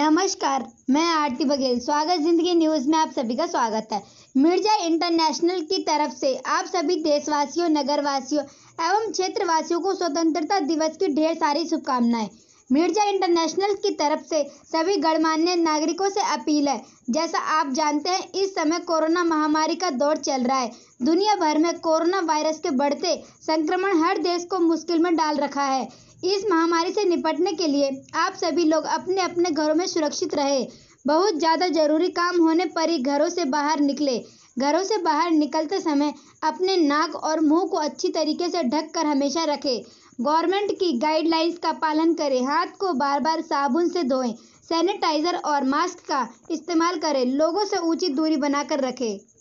नमस्कार मैं आरती बघेल स्वागत जिंदगी न्यूज में आप सभी का स्वागत है मिर्जा इंटरनेशनल की तरफ से आप सभी देशवासियों नगरवासियों एवं क्षेत्रवासियों को स्वतंत्रता दिवस की ढेर सारी शुभकामनाएं मिर्जा इंटरनेशनल की तरफ से सभी गणमान्य नागरिकों से अपील है जैसा आप जानते हैं इस समय कोरोना महामारी का दौर चल रहा है दुनिया भर में कोरोना वायरस के बढ़ते संक्रमण हर देश को मुश्किल में डाल रखा है इस महामारी से निपटने के लिए आप सभी लोग अपने अपने घरों में सुरक्षित रहे बहुत ज़्यादा जरूरी काम होने पर ही घरों से बाहर निकले घरों से बाहर निकलते समय अपने नाक और मुंह को अच्छी तरीके से ढक कर हमेशा रखें गवर्नमेंट की गाइडलाइंस का पालन करें हाथ को बार बार साबुन से धोएं सैनिटाइजर और मास्क का इस्तेमाल करें लोगों से ऊंची दूरी बनाकर रखें